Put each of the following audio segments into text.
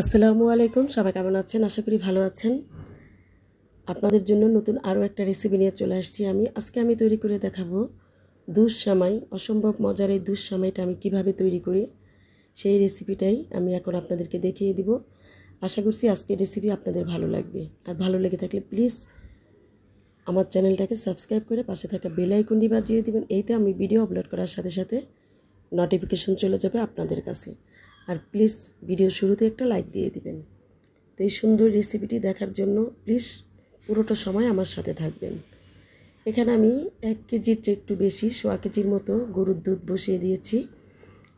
আসসালামু আলাইকুম সবাই কেমন আছেন আশা করি ভালো আছেন আপনাদের জন্য নতুন আরও একটা রেসিপি নিয়ে চলে আসছি আমি আজকে আমি তৈরি করে দেখাবো দুঃসামাই অসম্ভব মজার এই দুঃসামাইটা আমি কিভাবে তৈরি করি সেই রেসিপিটাই আমি এখন আপনাদেরকে দেখিয়ে দিব আশা করছি আজকের রেসিপি আপনাদের ভালো লাগবে আর ভালো লেগে থাকলে প্লিজ আমার চ্যানেলটাকে সাবস্ক্রাইব করে পাশে থাকা বেলাইকুন্ডি বাজিয়ে দেবেন এইতে আমি ভিডিও আপলোড করার সাথে সাথে নোটিফিকেশন চলে যাবে আপনাদের কাছে আর প্লিজ ভিডিও শুরুতে একটা লাইক দিয়ে দিবেন তো এই সুন্দর রেসিপিটি দেখার জন্য প্লিজ পুরোটা সময় আমার সাথে থাকবেন এখানে আমি এক কেজির চেয়ে একটু বেশি সোয়া কেজির মতো গরুর দুধ বসিয়ে দিয়েছি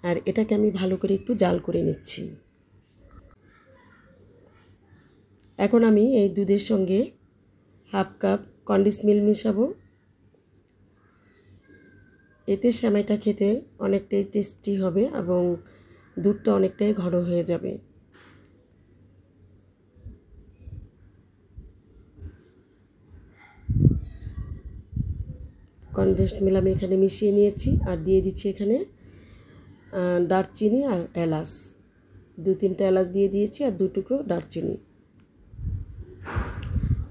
আর এটাকে আমি ভালো করে একটু জাল করে নিচ্ছি এখন আমি এই দুধের সঙ্গে হাফ কাপ কন্ডিস মিল মিশাবো এতে সেমাইটা খেতে অনেকটাই টেস্টি হবে এবং দুধটা অনেকটাই ঘন হয়ে যাবে কনডেন্সড মিল আমি এখানে মিশিয়ে নিয়েছি আর দিয়ে দিচ্ছি এখানে দারচিনি আর এলাচ দু তিনটা এলাচ দিয়ে দিয়েছি আর দু টুকরো দারচিনি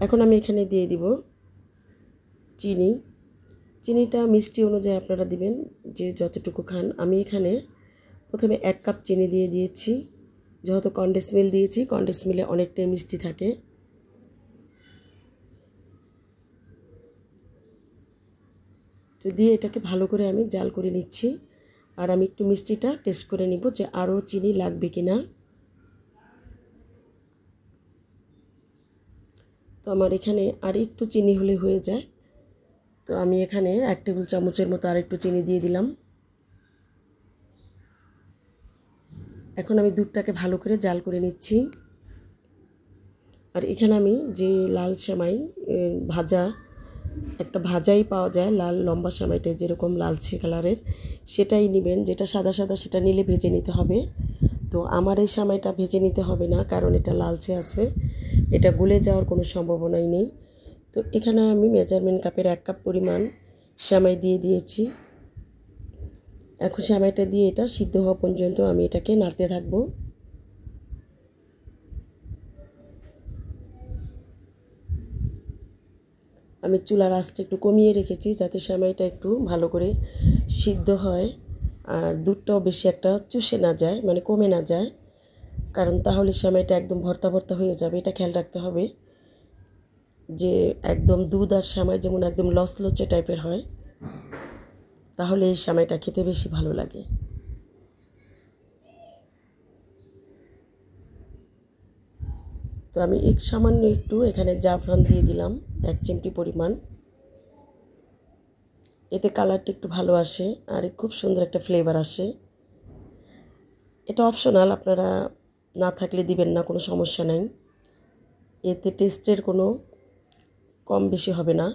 এখন আমি এখানে দিয়ে দিব চিনি চিনিটা মিষ্টি অনুযায়ী আপনারা দিবেন যে যতটুকু খান আমি এখানে প্রথমে এক কাপ চিনি দিয়ে দিয়েছি যেহেতু কন্ডেন্স মিল দিয়েছি কন্ডেস মিলে অনেকটাই মিষ্টি থাকে তো দিয়ে এটাকে ভালো করে আমি জাল করে নিচ্ছি আর আমি একটু মিষ্টিটা টেস্ট করে নিব যে আরও চিনি লাগবে কি না তো আমার এখানে আর একটু চিনি হলে হয়ে যায় তো আমি এখানে এক টেবিল চামচের মতো আর একটু চিনি দিয়ে দিলাম এখন আমি দুধটাকে ভালো করে জাল করে নিচ্ছি আর এখানে আমি যে লাল সেমাই ভাজা একটা ভাজাই পাওয়া যায় লাল লম্বা সেমাইটা যেরকম লালচে কালারের সেটাই নেবেন যেটা সাদা সাদা সেটা নিলে ভেজে নিতে হবে তো আমার এই সেমাইটা ভেজে নিতে হবে না কারণ এটা লালচে আছে এটা গলে যাওয়ার কোনো সম্ভাবনাই নেই তো এখানে আমি মেজারমেন্ট কাপের এক কাপ পরিমাণ সেমাই দিয়ে দিয়েছি এখন সেমাইটা দিয়ে এটা সিদ্ধ হওয়া পর্যন্ত আমি এটাকে নাড়তে থাকবো আমি চুলার আঁচটা একটু কমিয়ে রেখেছি যাতে সেমাইটা একটু ভালো করে সিদ্ধ হয় আর দুধটাও বেশি একটা চুষে না যায় মানে কমে না যায় কারণ তাহলে সেমাইটা একদম ভর্তা ভর্তা হয়ে যাবে এটা খেয়াল রাখতে হবে যে একদম দুধ আর সেমাই যেমন একদম লচলচে টাইপের হয় তাহলে এই সামাইটা খেতে বেশি ভালো লাগে তো আমি এক সামান্য একটু এখানে জাফরান দিয়ে দিলাম এক চিমটি পরিমাণ এতে কালারটা একটু ভালো আসে আর খুব সুন্দর একটা ফ্লেভার আসে এটা অপশনাল আপনারা না থাকলে দিবেন না কোনো সমস্যা নাই এতে টেস্টের কোনো কম বেশি হবে না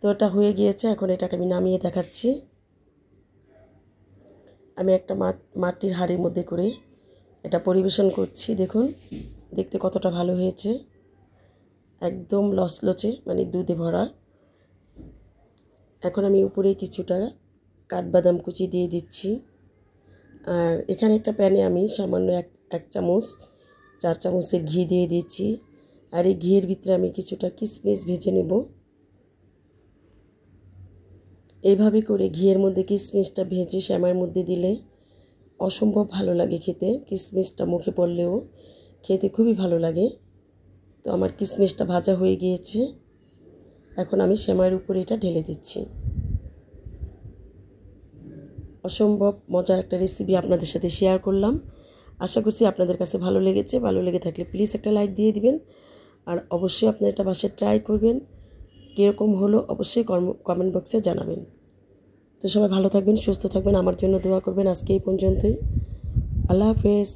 তো এটা হয়ে গিয়েছে এখন এটাকে আমি নামিয়ে দেখাচ্ছি আমি একটা মাটির হাড়ির মধ্যে করে এটা পরিবেশন করছি দেখুন দেখতে কতটা ভালো হয়েছে একদম লচলচে মানে দুধে ভরা এখন আমি উপরে কিছুটা কাঠবাদাম কুচি দিয়ে দিচ্ছি আর এখানে একটা প্যানে আমি সামান্য এক এক চামচ চার চামচের ঘি দিয়ে দিচ্ছি আর এই ঘিয়ের ভিতরে আমি কিছুটা কিশমিশ ভেজে নেব এইভাবে করে ঘিয়ের মধ্যে কিশমিশটা ভেজে শ্যামার মধ্যে দিলে অসম্ভব ভালো লাগে খেতে কিশমিশটা মুখে পড়লেও খেতে খুবই ভালো লাগে তো আমার কিশমিশটা ভাজা হয়ে গিয়েছে এখন আমি শ্যামার উপরে এটা ঢেলে দিচ্ছি অসম্ভব মজার একটা রেসিপি আপনাদের সাথে শেয়ার করলাম আশা করছি আপনাদের কাছে ভালো লেগেছে ভালো লেগে থাকলে প্লিজ একটা লাইক দিয়ে দিবেন আর অবশ্যই আপনারা এটা বাসায় ট্রাই করবেন কীরকম হলো অবশ্যই কমেন্ট বক্সে জানাবেন তো সবাই ভালো থাকবেন সুস্থ থাকবেন আমার জন্য দোয়া করবেন আজকে এই পর্যন্তই আল্লাহ হাফেজ